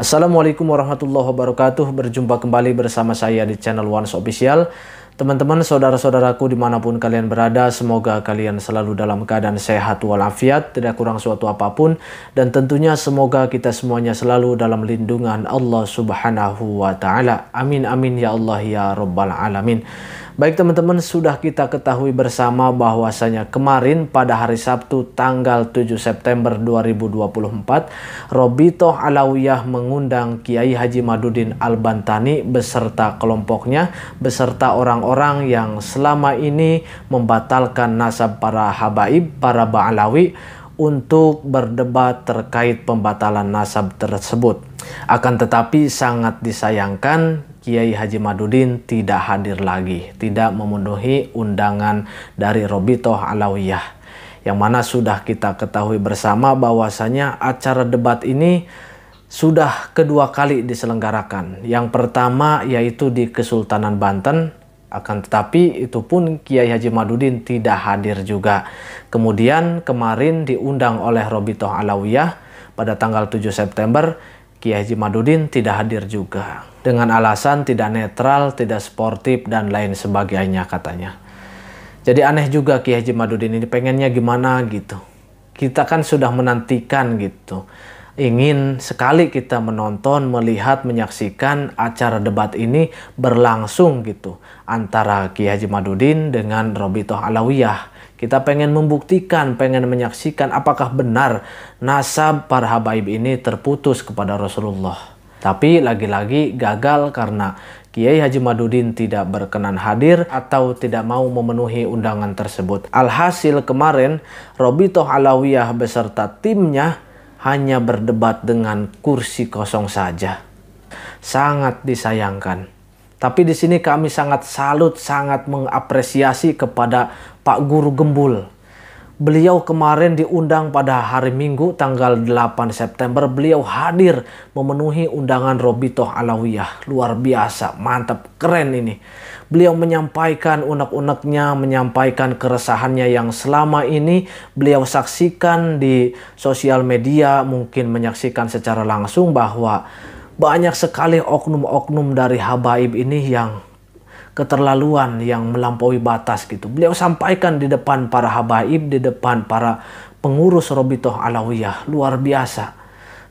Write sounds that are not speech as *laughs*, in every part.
Assalamualaikum warahmatullahi wabarakatuh. Berjumpa kembali bersama saya di channel Once Official. Teman-teman, saudara-saudaraku dimanapun kalian berada, semoga kalian selalu dalam keadaan sehat walafiat, tidak kurang suatu apapun, dan tentunya semoga kita semuanya selalu dalam lindungan Allah Subhanahu wa Ta'ala. Amin, amin ya Allah ya Rabbal 'Alamin. Baik teman-teman, sudah kita ketahui bersama bahwasanya kemarin pada hari Sabtu tanggal 7 September 2024, Robito Alawiyah mengundang Kiai Haji Madudin Albantani beserta kelompoknya, beserta orang-orang yang selama ini membatalkan nasab para habaib, para ba'alawi untuk berdebat terkait pembatalan nasab tersebut. Akan tetapi sangat disayangkan Kiai Haji Madudin tidak hadir lagi, tidak memenuhi undangan dari Robitoh Alawiyah. Yang mana sudah kita ketahui bersama bahwasanya acara debat ini sudah kedua kali diselenggarakan. Yang pertama yaitu di Kesultanan Banten, akan tetapi itu pun Kiai Haji Madudin tidak hadir juga. Kemudian kemarin diundang oleh Robitoh Alawiyah pada tanggal 7 September, Kiai Haji Madudin tidak hadir juga dengan alasan tidak netral, tidak sportif, dan lain sebagainya katanya. Jadi aneh juga Ki Haji Madudin ini pengennya gimana gitu. Kita kan sudah menantikan gitu. Ingin sekali kita menonton, melihat, menyaksikan acara debat ini berlangsung gitu. Antara Ki Haji Madudin dengan Robitoh Alawiyah. Kita pengen membuktikan, pengen menyaksikan apakah benar nasab para habaib ini terputus kepada Rasulullah tapi lagi-lagi gagal karena Kiai Haji Madudin tidak berkenan hadir atau tidak mau memenuhi undangan tersebut. Alhasil kemarin Robitoh Alawiyah beserta timnya hanya berdebat dengan kursi kosong saja. Sangat disayangkan. Tapi di sini kami sangat salut, sangat mengapresiasi kepada Pak Guru Gembul Beliau kemarin diundang pada hari Minggu tanggal 8 September. Beliau hadir memenuhi undangan Robitoh Alawiyah. Luar biasa, mantap, keren ini. Beliau menyampaikan unek-uneknya, menyampaikan keresahannya yang selama ini beliau saksikan di sosial media, mungkin menyaksikan secara langsung bahwa banyak sekali oknum-oknum dari habaib ini yang keterlaluan yang melampaui batas gitu. Beliau sampaikan di depan para habaib, di depan para pengurus Robitoh Alawiyah, luar biasa.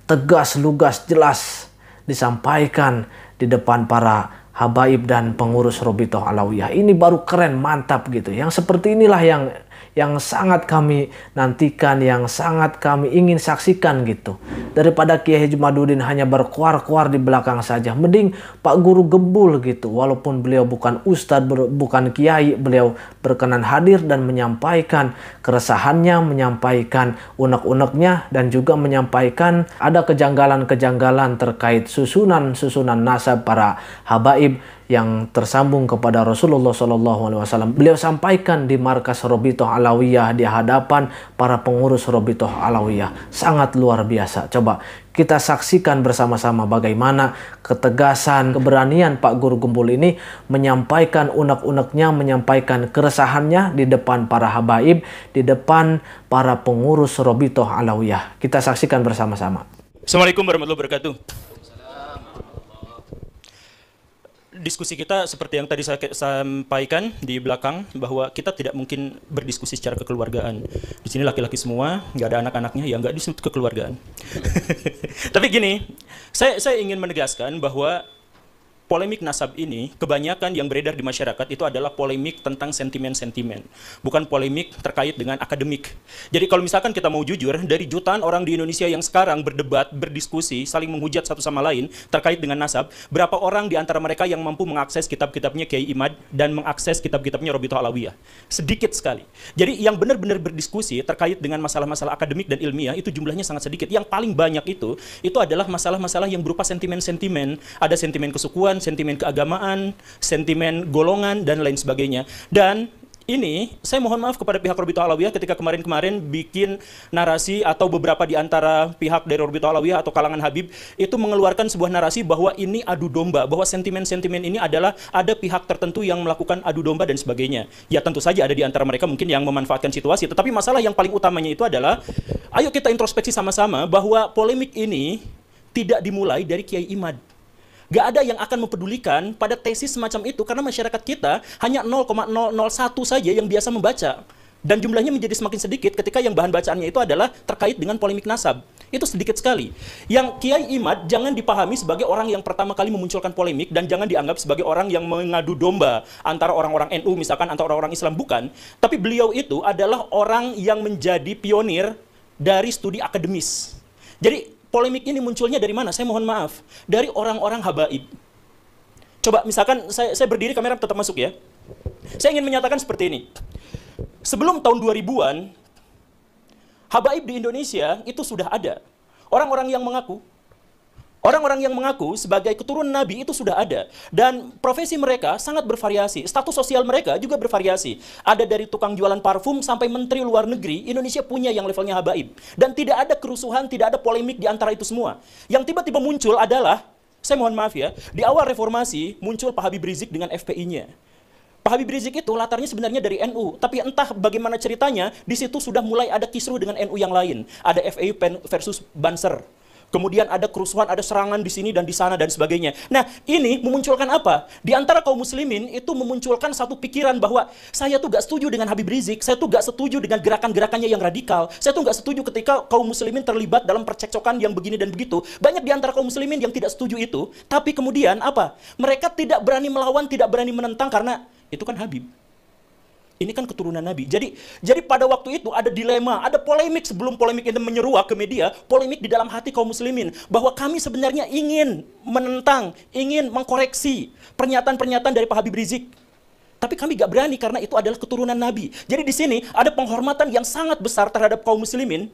Tegas, lugas, jelas disampaikan di depan para habaib dan pengurus Robitoh Alawiyah. Ini baru keren, mantap gitu. Yang seperti inilah yang yang sangat kami nantikan, yang sangat kami ingin saksikan gitu. Daripada Kiai Jumadudin hanya berkuar-kuar di belakang saja, mending Pak Guru gembul gitu. Walaupun beliau bukan ustadz, bukan kiai, beliau berkenan hadir dan menyampaikan keresahannya, menyampaikan unek-uneknya dan juga menyampaikan ada kejanggalan-kejanggalan terkait susunan-susunan nasab para habaib yang tersambung kepada Rasulullah SAW. Alaihi Wasallam. Beliau sampaikan di markas Robitoh Alawiyah di hadapan para pengurus Robitoh Alawiyah. Sangat luar biasa. Coba kita saksikan bersama-sama bagaimana ketegasan, keberanian Pak Guru Gembul ini menyampaikan unek-uneknya, menyampaikan keresahannya di depan para habaib, di depan para pengurus Robitoh Alawiyah. Kita saksikan bersama-sama. Assalamualaikum warahmatullahi wabarakatuh. diskusi kita seperti yang tadi saya sampaikan di belakang bahwa kita tidak mungkin berdiskusi secara kekeluargaan. Di sini laki-laki semua, nggak ada anak-anaknya, ya nggak disebut kekeluargaan. *laughs* Tapi gini, saya saya ingin menegaskan bahwa polemik nasab ini kebanyakan yang beredar di masyarakat itu adalah polemik tentang sentimen-sentimen, bukan polemik terkait dengan akademik. Jadi kalau misalkan kita mau jujur, dari jutaan orang di Indonesia yang sekarang berdebat, berdiskusi, saling menghujat satu sama lain terkait dengan nasab, berapa orang di antara mereka yang mampu mengakses kitab-kitabnya Kiai Imad dan mengakses kitab-kitabnya Robito Alawiyah? Sedikit sekali. Jadi yang benar-benar berdiskusi terkait dengan masalah-masalah akademik dan ilmiah itu jumlahnya sangat sedikit. Yang paling banyak itu, itu adalah masalah-masalah yang berupa sentimen-sentimen. Ada sentimen kesukuan, sentimen keagamaan, sentimen golongan, dan lain sebagainya. Dan ini saya mohon maaf kepada pihak Orbito Alawiyah ketika kemarin-kemarin bikin narasi atau beberapa di antara pihak dari Orbito Alawiyah atau kalangan Habib itu mengeluarkan sebuah narasi bahwa ini adu domba, bahwa sentimen-sentimen ini adalah ada pihak tertentu yang melakukan adu domba dan sebagainya. Ya tentu saja ada di antara mereka mungkin yang memanfaatkan situasi, tetapi masalah yang paling utamanya itu adalah ayo kita introspeksi sama-sama bahwa polemik ini tidak dimulai dari Kiai Imad Gak ada yang akan mempedulikan pada tesis semacam itu karena masyarakat kita hanya 0,001 saja yang biasa membaca dan jumlahnya menjadi semakin sedikit ketika yang bahan bacaannya itu adalah terkait dengan polemik nasab. Itu sedikit sekali. Yang Kiai Imad jangan dipahami sebagai orang yang pertama kali memunculkan polemik dan jangan dianggap sebagai orang yang mengadu domba antara orang-orang NU misalkan antara orang-orang Islam bukan, tapi beliau itu adalah orang yang menjadi pionir dari studi akademis. Jadi polemik ini munculnya dari mana? Saya mohon maaf. Dari orang-orang habaib. Coba misalkan saya, saya berdiri, kamera tetap masuk ya. Saya ingin menyatakan seperti ini. Sebelum tahun 2000-an, habaib di Indonesia itu sudah ada. Orang-orang yang mengaku Orang-orang yang mengaku sebagai keturunan Nabi itu sudah ada. Dan profesi mereka sangat bervariasi. Status sosial mereka juga bervariasi. Ada dari tukang jualan parfum sampai menteri luar negeri, Indonesia punya yang levelnya habaib. Dan tidak ada kerusuhan, tidak ada polemik di antara itu semua. Yang tiba-tiba muncul adalah, saya mohon maaf ya, di awal reformasi muncul Pak Habib Rizik dengan FPI-nya. Pak Habib Rizik itu latarnya sebenarnya dari NU, tapi entah bagaimana ceritanya, di situ sudah mulai ada kisruh dengan NU yang lain. Ada FAU versus Banser Kemudian ada kerusuhan, ada serangan di sini dan di sana dan sebagainya. Nah, ini memunculkan apa? Di antara kaum muslimin itu memunculkan satu pikiran bahwa saya tuh gak setuju dengan Habib Rizik, saya tuh gak setuju dengan gerakan-gerakannya yang radikal, saya tuh gak setuju ketika kaum muslimin terlibat dalam percekcokan yang begini dan begitu. Banyak di antara kaum muslimin yang tidak setuju itu, tapi kemudian apa? Mereka tidak berani melawan, tidak berani menentang karena itu kan Habib ini kan keturunan Nabi. Jadi jadi pada waktu itu ada dilema, ada polemik sebelum polemik ini menyeruak ke media, polemik di dalam hati kaum muslimin bahwa kami sebenarnya ingin menentang, ingin mengkoreksi pernyataan-pernyataan dari Pak Habib Rizik. Tapi kami gak berani karena itu adalah keturunan Nabi. Jadi di sini ada penghormatan yang sangat besar terhadap kaum muslimin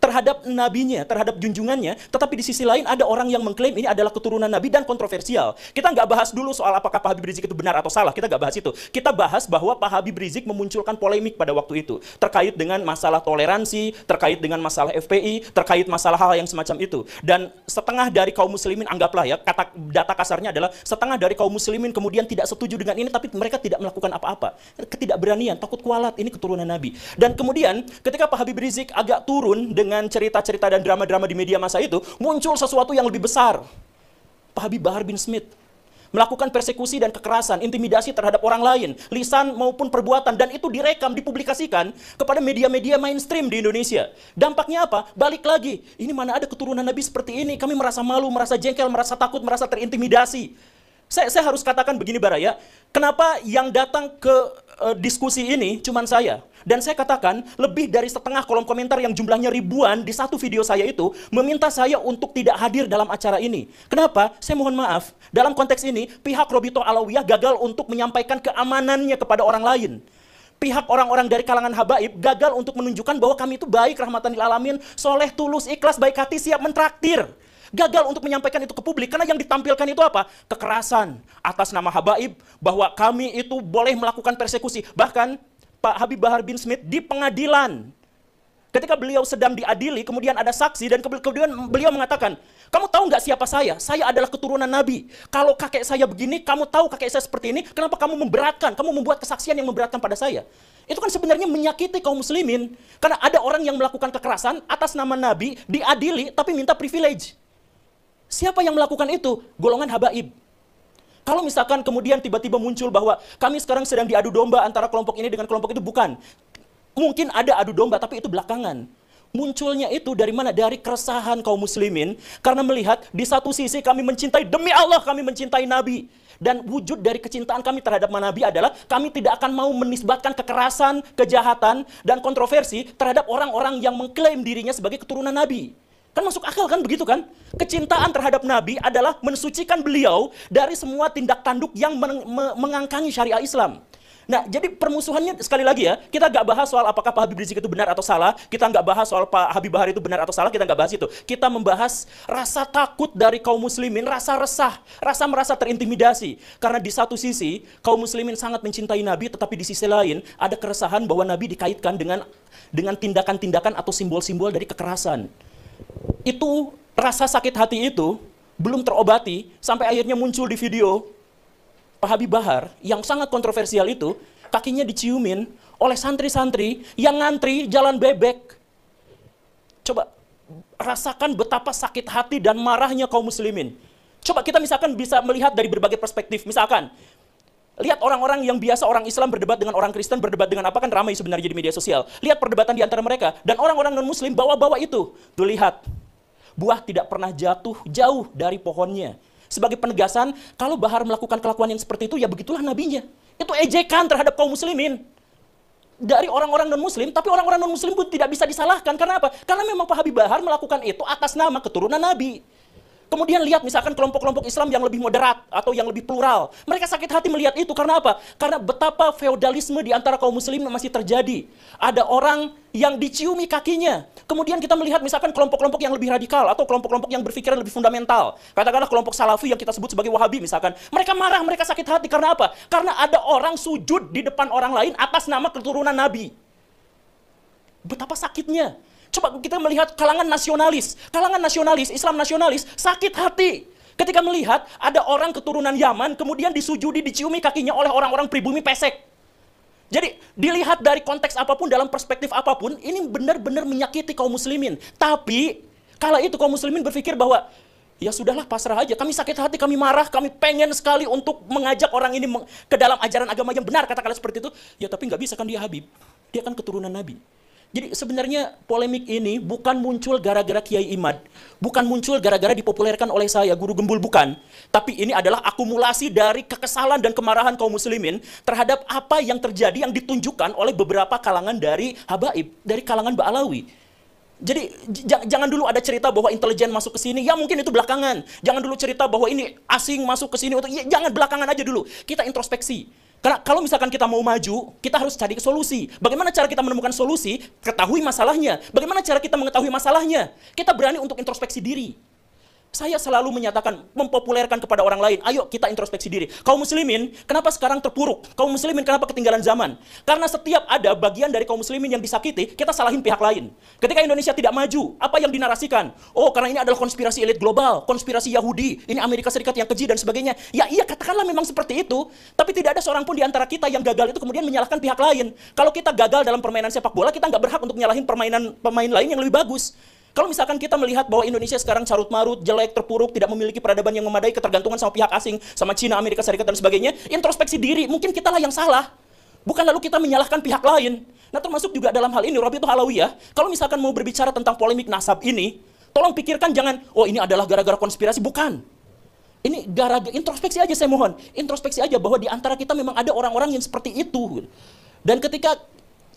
terhadap nabinya, terhadap junjungannya, tetapi di sisi lain ada orang yang mengklaim ini adalah keturunan nabi dan kontroversial. Kita nggak bahas dulu soal apakah Pak Habib Rizik itu benar atau salah, kita nggak bahas itu. Kita bahas bahwa Pak Habib Rizik memunculkan polemik pada waktu itu terkait dengan masalah toleransi, terkait dengan masalah FPI, terkait masalah hal yang semacam itu. Dan setengah dari kaum muslimin anggaplah ya, kata data kasarnya adalah setengah dari kaum muslimin kemudian tidak setuju dengan ini tapi mereka tidak melakukan apa-apa. Ketidakberanian, takut kualat, ini keturunan nabi. Dan kemudian ketika Pak Habib Rizik agak turun dengan dengan cerita-cerita dan drama-drama di media masa itu, muncul sesuatu yang lebih besar. Pak Habib Bahar bin Smith melakukan persekusi dan kekerasan, intimidasi terhadap orang lain, lisan maupun perbuatan, dan itu direkam, dipublikasikan kepada media-media mainstream di Indonesia. Dampaknya apa? Balik lagi, ini mana ada keturunan Nabi seperti ini, kami merasa malu, merasa jengkel, merasa takut, merasa terintimidasi. Saya, saya harus katakan begini Baraya, kenapa yang datang ke e, diskusi ini cuma saya? Dan saya katakan lebih dari setengah kolom komentar yang jumlahnya ribuan di satu video saya itu meminta saya untuk tidak hadir dalam acara ini. Kenapa? Saya mohon maaf. Dalam konteks ini pihak Robito Alawiyah gagal untuk menyampaikan keamanannya kepada orang lain pihak orang-orang dari kalangan habaib gagal untuk menunjukkan bahwa kami itu baik rahmatan lil alamin, soleh, tulus, ikhlas, baik hati, siap mentraktir gagal untuk menyampaikan itu ke publik karena yang ditampilkan itu apa? Kekerasan atas nama habaib bahwa kami itu boleh melakukan persekusi. Bahkan Pak Habib Bahar bin Smith di pengadilan Ketika beliau sedang diadili, kemudian ada saksi dan kemudian beliau mengatakan, kamu tahu nggak siapa saya? Saya adalah keturunan Nabi. Kalau kakek saya begini, kamu tahu kakek saya seperti ini, kenapa kamu memberatkan? Kamu membuat kesaksian yang memberatkan pada saya. Itu kan sebenarnya menyakiti kaum muslimin. Karena ada orang yang melakukan kekerasan atas nama Nabi, diadili, tapi minta privilege. Siapa yang melakukan itu? Golongan habaib. Kalau misalkan kemudian tiba-tiba muncul bahwa kami sekarang sedang diadu domba antara kelompok ini dengan kelompok itu, bukan. Mungkin ada adu domba, tapi itu belakangan. Munculnya itu dari mana? Dari keresahan kaum muslimin karena melihat di satu sisi kami mencintai demi Allah kami mencintai Nabi dan wujud dari kecintaan kami terhadap Nabi adalah kami tidak akan mau menisbatkan kekerasan, kejahatan dan kontroversi terhadap orang-orang yang mengklaim dirinya sebagai keturunan Nabi. Kan masuk akal kan begitu kan? Kecintaan terhadap Nabi adalah mensucikan beliau dari semua tindak tanduk yang men me mengangkangi syariah Islam. Nah, jadi permusuhannya sekali lagi ya, kita nggak bahas soal apakah Pak Habib Rizik itu benar atau salah, kita nggak bahas soal Pak Habib Bahar itu benar atau salah, kita nggak bahas itu. Kita membahas rasa takut dari kaum muslimin, rasa resah, rasa merasa terintimidasi. Karena di satu sisi, kaum muslimin sangat mencintai Nabi, tetapi di sisi lain ada keresahan bahwa Nabi dikaitkan dengan dengan tindakan-tindakan atau simbol-simbol dari kekerasan itu rasa sakit hati itu belum terobati sampai akhirnya muncul di video Pak Habib Bahar yang sangat kontroversial itu kakinya diciumin oleh santri-santri yang ngantri jalan bebek. Coba rasakan betapa sakit hati dan marahnya kaum muslimin. Coba kita misalkan bisa melihat dari berbagai perspektif. Misalkan Lihat orang-orang yang biasa orang Islam berdebat dengan orang Kristen, berdebat dengan apa kan ramai sebenarnya di media sosial. Lihat perdebatan di antara mereka dan orang-orang non-muslim bawa-bawa itu. Tuh lihat. Buah tidak pernah jatuh jauh dari pohonnya. Sebagai penegasan, kalau Bahar melakukan kelakuan yang seperti itu, ya begitulah nabinya. Itu ejekan terhadap kaum muslimin. Dari orang-orang non-muslim, tapi orang-orang non-muslim pun tidak bisa disalahkan. Karena apa? Karena memang Pak Habib Bahar melakukan itu atas nama keturunan Nabi. Kemudian lihat misalkan kelompok-kelompok Islam yang lebih moderat atau yang lebih plural. Mereka sakit hati melihat itu karena apa? Karena betapa feodalisme di antara kaum muslim masih terjadi. Ada orang yang diciumi kakinya. Kemudian kita melihat misalkan kelompok-kelompok yang lebih radikal atau kelompok-kelompok yang berpikiran lebih fundamental. Katakanlah kelompok salafi yang kita sebut sebagai wahabi misalkan. Mereka marah, mereka sakit hati karena apa? Karena ada orang sujud di depan orang lain atas nama keturunan Nabi. Betapa sakitnya. Coba kita melihat kalangan nasionalis. Kalangan nasionalis, Islam nasionalis, sakit hati. Ketika melihat ada orang keturunan Yaman kemudian disujudi, diciumi kakinya oleh orang-orang pribumi pesek. Jadi dilihat dari konteks apapun, dalam perspektif apapun, ini benar-benar menyakiti kaum muslimin. Tapi kala itu kaum muslimin berpikir bahwa ya sudahlah pasrah aja. Kami sakit hati, kami marah, kami pengen sekali untuk mengajak orang ini ke dalam ajaran agama yang benar, katakanlah seperti itu. Ya tapi nggak bisa kan dia Habib. Dia kan keturunan Nabi. Jadi sebenarnya polemik ini bukan muncul gara-gara Kiai Imad, bukan muncul gara-gara dipopulerkan oleh saya guru gembul bukan, tapi ini adalah akumulasi dari kekesalan dan kemarahan kaum muslimin terhadap apa yang terjadi yang ditunjukkan oleh beberapa kalangan dari habaib, dari kalangan Ba'alawi. Jadi jangan dulu ada cerita bahwa intelijen masuk ke sini. Ya mungkin itu belakangan. Jangan dulu cerita bahwa ini asing masuk ke sini. Ya, jangan belakangan aja dulu. Kita introspeksi. Karena kalau misalkan kita mau maju, kita harus cari solusi. Bagaimana cara kita menemukan solusi? Ketahui masalahnya. Bagaimana cara kita mengetahui masalahnya? Kita berani untuk introspeksi diri. Saya selalu menyatakan, mempopulerkan kepada orang lain, ayo kita introspeksi diri. Kaum muslimin, kenapa sekarang terpuruk? Kaum muslimin, kenapa ketinggalan zaman? Karena setiap ada bagian dari kaum muslimin yang disakiti, kita salahin pihak lain. Ketika Indonesia tidak maju, apa yang dinarasikan? Oh, karena ini adalah konspirasi elit global, konspirasi Yahudi, ini Amerika Serikat yang keji dan sebagainya. Ya iya, katakanlah memang seperti itu. Tapi tidak ada seorang pun di antara kita yang gagal itu kemudian menyalahkan pihak lain. Kalau kita gagal dalam permainan sepak bola, kita nggak berhak untuk menyalahin permainan pemain lain yang lebih bagus. Kalau misalkan kita melihat bahwa Indonesia sekarang carut marut, jelek, terpuruk, tidak memiliki peradaban yang memadai, ketergantungan sama pihak asing, sama Cina, Amerika Serikat dan sebagainya, introspeksi diri, mungkin kita lah yang salah. Bukan lalu kita menyalahkan pihak lain. Nah termasuk juga dalam hal ini, Robi itu ya. kalau misalkan mau berbicara tentang polemik nasab ini, tolong pikirkan jangan, oh ini adalah gara-gara konspirasi. Bukan. Ini gara-gara introspeksi aja saya mohon. Introspeksi aja bahwa di antara kita memang ada orang-orang yang seperti itu. Dan ketika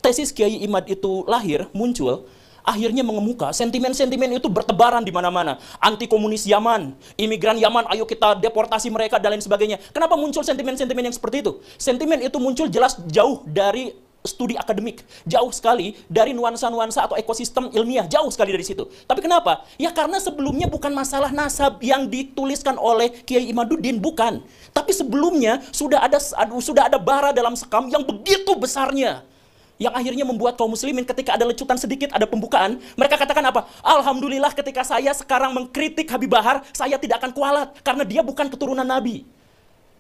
tesis Kiai Imad itu lahir, muncul, akhirnya mengemuka. Sentimen-sentimen itu bertebaran di mana-mana. Anti komunis Yaman, imigran Yaman, ayo kita deportasi mereka dan lain sebagainya. Kenapa muncul sentimen-sentimen yang seperti itu? Sentimen itu muncul jelas jauh dari studi akademik, jauh sekali dari nuansa-nuansa atau ekosistem ilmiah, jauh sekali dari situ. Tapi kenapa? Ya karena sebelumnya bukan masalah nasab yang dituliskan oleh Kiai Imaduddin, bukan. Tapi sebelumnya sudah ada sudah ada bara dalam sekam yang begitu besarnya yang akhirnya membuat kaum muslimin ketika ada lecutan sedikit, ada pembukaan, mereka katakan apa? Alhamdulillah ketika saya sekarang mengkritik Habib Bahar, saya tidak akan kualat karena dia bukan keturunan Nabi.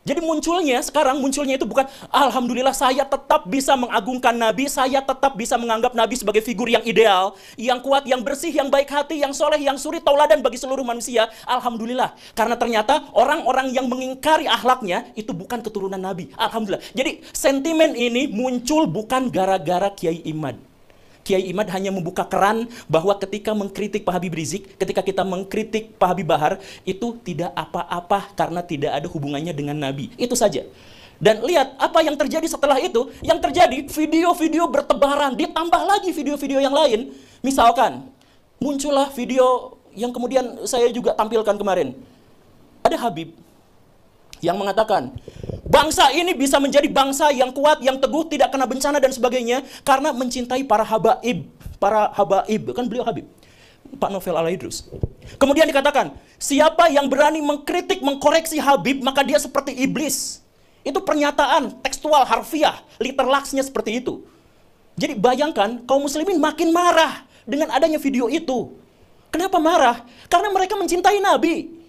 Jadi munculnya sekarang munculnya itu bukan alhamdulillah saya tetap bisa mengagungkan nabi, saya tetap bisa menganggap nabi sebagai figur yang ideal, yang kuat, yang bersih, yang baik hati, yang soleh, yang suri tauladan bagi seluruh manusia. Alhamdulillah. Karena ternyata orang-orang yang mengingkari ahlaknya itu bukan keturunan nabi. Alhamdulillah. Jadi sentimen ini muncul bukan gara-gara Kiai Imad Kiai Imad hanya membuka keran bahwa ketika mengkritik Pak Habib Rizik, ketika kita mengkritik Pak Habib Bahar, itu tidak apa-apa karena tidak ada hubungannya dengan Nabi. Itu saja. Dan lihat apa yang terjadi setelah itu. Yang terjadi video-video bertebaran, ditambah lagi video-video yang lain. Misalkan, muncullah video yang kemudian saya juga tampilkan kemarin. Ada Habib yang mengatakan, Bangsa ini bisa menjadi bangsa yang kuat, yang teguh, tidak kena bencana dan sebagainya karena mencintai para habaib, para habaib. Kan beliau Habib. Pak Novel Alaidrus. Kemudian dikatakan, siapa yang berani mengkritik, mengkoreksi Habib, maka dia seperti iblis. Itu pernyataan tekstual harfiah, literlaksnya seperti itu. Jadi bayangkan kaum muslimin makin marah dengan adanya video itu. Kenapa marah? Karena mereka mencintai Nabi.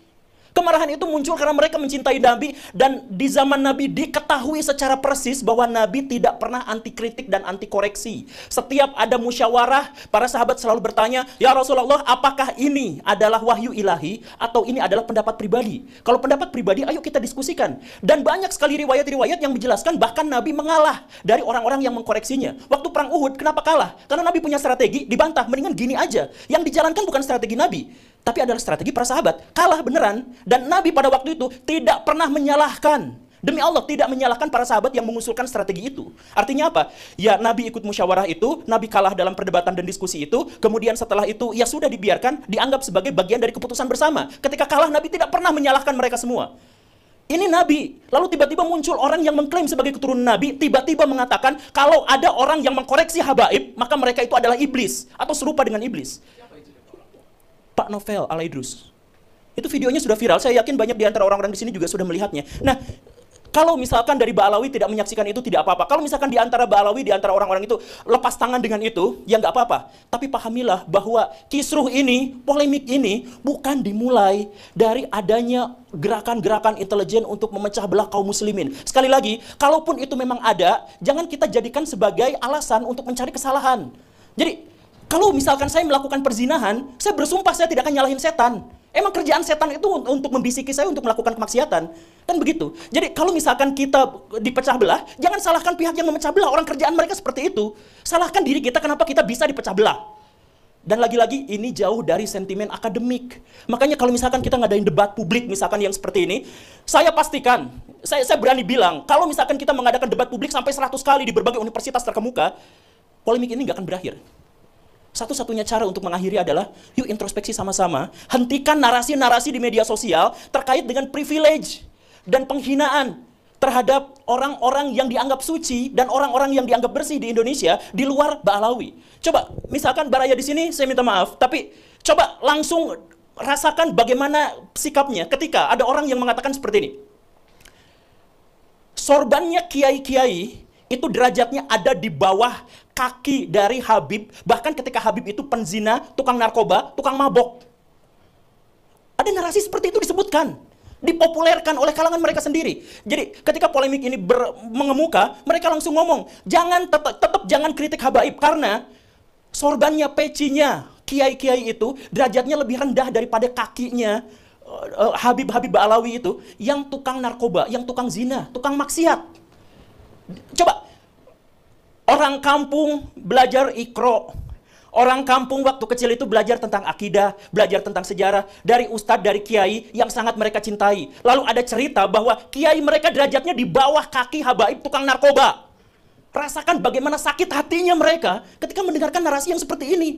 Kemarahan itu muncul karena mereka mencintai Nabi dan di zaman Nabi diketahui secara persis bahwa Nabi tidak pernah anti kritik dan anti koreksi. Setiap ada musyawarah, para sahabat selalu bertanya, "Ya Rasulullah, apakah ini adalah wahyu ilahi atau ini adalah pendapat pribadi?" Kalau pendapat pribadi, ayo kita diskusikan. Dan banyak sekali riwayat-riwayat yang menjelaskan bahkan Nabi mengalah dari orang-orang yang mengkoreksinya. Waktu perang Uhud, kenapa kalah? Karena Nabi punya strategi, dibantah, mendingan gini aja. Yang dijalankan bukan strategi Nabi, tapi adalah strategi para sahabat. Kalah beneran. Dan Nabi pada waktu itu tidak pernah menyalahkan. Demi Allah tidak menyalahkan para sahabat yang mengusulkan strategi itu. Artinya apa? Ya Nabi ikut musyawarah itu, Nabi kalah dalam perdebatan dan diskusi itu, kemudian setelah itu ya sudah dibiarkan, dianggap sebagai bagian dari keputusan bersama. Ketika kalah Nabi tidak pernah menyalahkan mereka semua. Ini Nabi. Lalu tiba-tiba muncul orang yang mengklaim sebagai keturunan Nabi, tiba-tiba mengatakan kalau ada orang yang mengkoreksi habaib, maka mereka itu adalah iblis atau serupa dengan iblis. Pak Novel Alaidrus. Itu videonya sudah viral. Saya yakin banyak di antara orang-orang di sini juga sudah melihatnya. Nah, kalau misalkan dari Baalawi tidak menyaksikan itu tidak apa-apa. Kalau misalkan di antara Baalawi, di antara orang-orang itu lepas tangan dengan itu, ya nggak apa-apa. Tapi pahamilah bahwa kisruh ini, polemik ini bukan dimulai dari adanya gerakan-gerakan intelijen untuk memecah belah kaum muslimin. Sekali lagi, kalaupun itu memang ada, jangan kita jadikan sebagai alasan untuk mencari kesalahan. Jadi kalau misalkan saya melakukan perzinahan, saya bersumpah saya tidak akan nyalahin setan. Emang kerjaan setan itu untuk membisiki saya untuk melakukan kemaksiatan. Kan begitu. Jadi kalau misalkan kita dipecah belah, jangan salahkan pihak yang memecah belah. Orang kerjaan mereka seperti itu. Salahkan diri kita kenapa kita bisa dipecah belah. Dan lagi-lagi ini jauh dari sentimen akademik. Makanya kalau misalkan kita ngadain debat publik misalkan yang seperti ini, saya pastikan, saya, saya berani bilang, kalau misalkan kita mengadakan debat publik sampai 100 kali di berbagai universitas terkemuka, polemik ini nggak akan berakhir. Satu-satunya cara untuk mengakhiri adalah yuk introspeksi sama-sama. Hentikan narasi-narasi di media sosial terkait dengan privilege dan penghinaan terhadap orang-orang yang dianggap suci dan orang-orang yang dianggap bersih di Indonesia di luar Ba'alawi. Coba misalkan Baraya di sini saya minta maaf, tapi coba langsung rasakan bagaimana sikapnya ketika ada orang yang mengatakan seperti ini. Sorbannya kiai-kiai itu derajatnya ada di bawah kaki dari Habib. Bahkan ketika Habib itu penzina, tukang narkoba, tukang mabok. Ada narasi seperti itu disebutkan. Dipopulerkan oleh kalangan mereka sendiri. Jadi ketika polemik ini ber, mengemuka, mereka langsung ngomong, jangan tetap, tetap jangan kritik Habaib. Karena sorbannya, pecinya, kiai-kiai itu derajatnya lebih rendah daripada kakinya eh, eh, Habib-Habib Alawi itu yang tukang narkoba, yang tukang zina, tukang maksiat. Coba, orang kampung belajar ikro. Orang kampung waktu kecil itu belajar tentang akidah, belajar tentang sejarah dari ustadz, dari kiai yang sangat mereka cintai. Lalu ada cerita bahwa kiai mereka derajatnya di bawah kaki habaib tukang narkoba. Rasakan bagaimana sakit hatinya mereka ketika mendengarkan narasi yang seperti ini.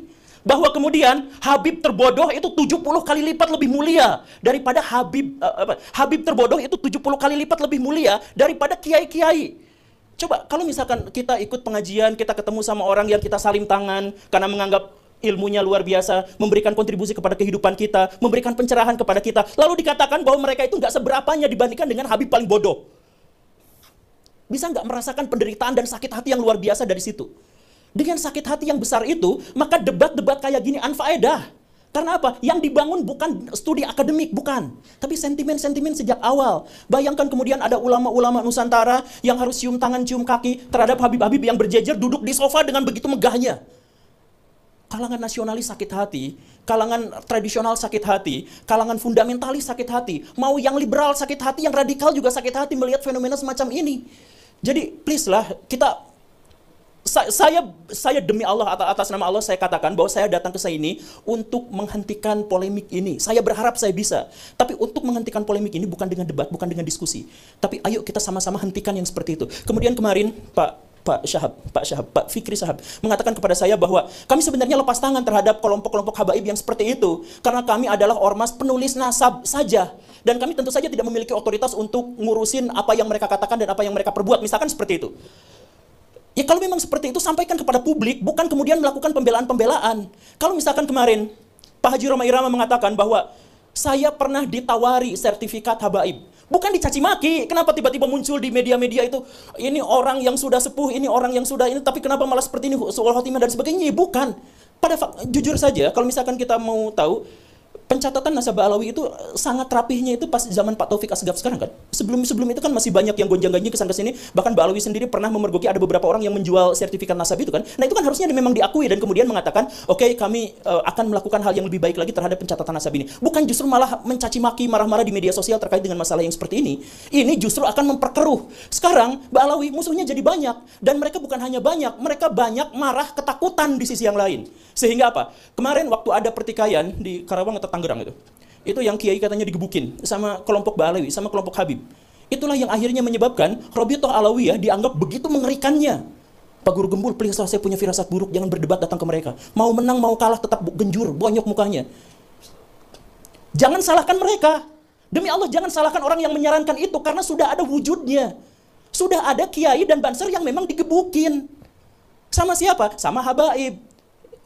Bahwa kemudian Habib terbodoh itu 70 kali lipat lebih mulia daripada Habib uh, apa, Habib terbodoh itu 70 kali lipat lebih mulia daripada kiai-kiai. Coba kalau misalkan kita ikut pengajian, kita ketemu sama orang yang kita salim tangan karena menganggap ilmunya luar biasa, memberikan kontribusi kepada kehidupan kita, memberikan pencerahan kepada kita. Lalu dikatakan bahwa mereka itu nggak seberapanya dibandingkan dengan Habib paling bodoh. Bisa nggak merasakan penderitaan dan sakit hati yang luar biasa dari situ? Dengan sakit hati yang besar itu, maka debat-debat kayak gini anfaedah. Karena apa? Yang dibangun bukan studi akademik, bukan. Tapi sentimen-sentimen sejak awal. Bayangkan kemudian ada ulama-ulama Nusantara yang harus cium tangan, cium kaki terhadap Habib-Habib yang berjejer duduk di sofa dengan begitu megahnya. Kalangan nasionalis sakit hati, kalangan tradisional sakit hati, kalangan fundamentalis sakit hati, mau yang liberal sakit hati, yang radikal juga sakit hati melihat fenomena semacam ini. Jadi please lah, kita saya, saya demi Allah atas nama Allah saya katakan bahwa saya datang ke sini untuk menghentikan polemik ini. Saya berharap saya bisa. Tapi untuk menghentikan polemik ini bukan dengan debat, bukan dengan diskusi. Tapi ayo kita sama-sama hentikan yang seperti itu. Kemudian kemarin Pak Pak Syahab, Pak Syahab, Pak Fikri Syahab mengatakan kepada saya bahwa kami sebenarnya lepas tangan terhadap kelompok-kelompok habaib yang seperti itu karena kami adalah ormas penulis nasab saja dan kami tentu saja tidak memiliki otoritas untuk ngurusin apa yang mereka katakan dan apa yang mereka perbuat misalkan seperti itu. Ya kalau memang seperti itu sampaikan kepada publik, bukan kemudian melakukan pembelaan-pembelaan. Kalau misalkan kemarin Pak Haji Roma Irama mengatakan bahwa saya pernah ditawari sertifikat habaib. Bukan dicaci maki, kenapa tiba-tiba muncul di media-media itu ini orang yang sudah sepuh, ini orang yang sudah ini, tapi kenapa malah seperti ini soal khotimah dan sebagainya? Bukan. Pada jujur saja, kalau misalkan kita mau tahu pencatatan nasabah Alawi itu eh, sangat rapihnya itu pas zaman Pak Taufik Asgaf sekarang kan. Sebelum sebelum itu kan masih banyak yang gonjang-ganjing kesan kesini. Bahkan Mbak Alawi sendiri pernah memergoki ada beberapa orang yang menjual sertifikat nasab itu kan. Nah itu kan harusnya memang diakui dan kemudian mengatakan, oke okay, kami uh, akan melakukan hal yang lebih baik lagi terhadap pencatatan nasab ini. Bukan justru malah mencaci maki marah-marah di media sosial terkait dengan masalah yang seperti ini. Ini justru akan memperkeruh. Sekarang Mbak Alawi musuhnya jadi banyak dan mereka bukan hanya banyak, mereka banyak marah ketakutan di sisi yang lain. Sehingga apa? Kemarin waktu ada pertikaian di Karawang atau Tangerang itu. Itu yang kiai katanya digebukin sama kelompok Balawi, sama kelompok Habib. Itulah yang akhirnya menyebabkan Alawi ya dianggap begitu mengerikannya. Pak Guru Gembul, please saya punya firasat buruk, jangan berdebat datang ke mereka. Mau menang, mau kalah, tetap genjur, bonyok mukanya. Jangan salahkan mereka. Demi Allah, jangan salahkan orang yang menyarankan itu, karena sudah ada wujudnya. Sudah ada kiai dan banser yang memang digebukin. Sama siapa? Sama habaib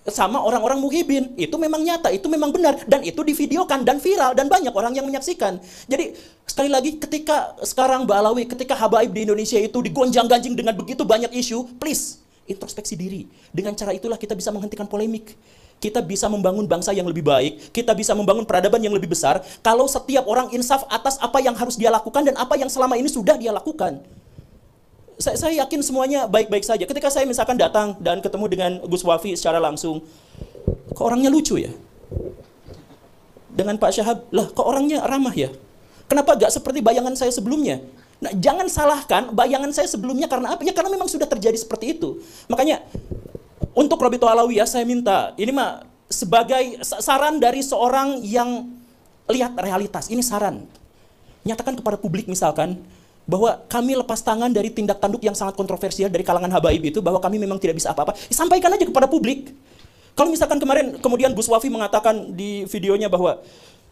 sama orang-orang muhibin itu memang nyata itu memang benar dan itu divideokan dan viral dan banyak orang yang menyaksikan jadi sekali lagi ketika sekarang Mbak Alawi ketika habaib di Indonesia itu digonjang-ganjing dengan begitu banyak isu please introspeksi diri dengan cara itulah kita bisa menghentikan polemik kita bisa membangun bangsa yang lebih baik, kita bisa membangun peradaban yang lebih besar kalau setiap orang insaf atas apa yang harus dia lakukan dan apa yang selama ini sudah dia lakukan saya, saya yakin semuanya baik-baik saja. Ketika saya misalkan datang dan ketemu dengan Gus Wafi secara langsung, kok orangnya lucu ya? Dengan Pak Syahab, lah kok orangnya ramah ya? Kenapa gak seperti bayangan saya sebelumnya? Nah, jangan salahkan bayangan saya sebelumnya karena apa? Ya, karena memang sudah terjadi seperti itu. Makanya untuk Robito ya saya minta, ini mah sebagai saran dari seorang yang lihat realitas. Ini saran. Nyatakan kepada publik misalkan, bahwa kami lepas tangan dari tindak tanduk yang sangat kontroversial dari kalangan habaib itu bahwa kami memang tidak bisa apa-apa ya sampaikan aja kepada publik kalau misalkan kemarin kemudian Gus Wafi mengatakan di videonya bahwa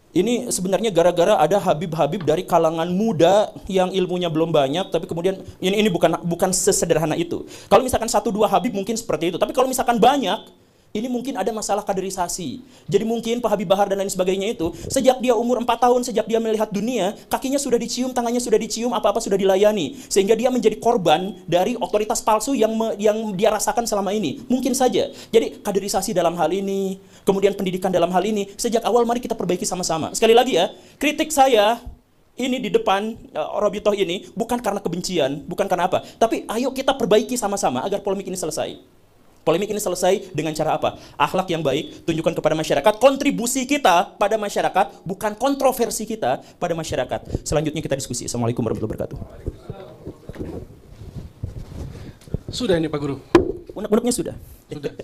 ini sebenarnya gara-gara ada habib-habib dari kalangan muda yang ilmunya belum banyak tapi kemudian ini ini bukan bukan sesederhana itu kalau misalkan satu dua habib mungkin seperti itu tapi kalau misalkan banyak ini mungkin ada masalah kaderisasi. Jadi mungkin Pak Habib Bahar dan lain sebagainya itu, sejak dia umur 4 tahun, sejak dia melihat dunia, kakinya sudah dicium, tangannya sudah dicium, apa-apa sudah dilayani. Sehingga dia menjadi korban dari otoritas palsu yang me, yang dia rasakan selama ini. Mungkin saja. Jadi kaderisasi dalam hal ini, kemudian pendidikan dalam hal ini, sejak awal mari kita perbaiki sama-sama. Sekali lagi ya, kritik saya ini di depan uh, eh, Robitoh ini bukan karena kebencian, bukan karena apa, tapi ayo kita perbaiki sama-sama agar polemik ini selesai. Polemik ini selesai dengan cara apa? Akhlak yang baik, tunjukkan kepada masyarakat kontribusi kita pada masyarakat, bukan kontroversi kita pada masyarakat. Selanjutnya kita diskusi. Assalamualaikum warahmatullahi wabarakatuh. Sudah ini Pak Guru. Unek-uneknya sudah. Sudah.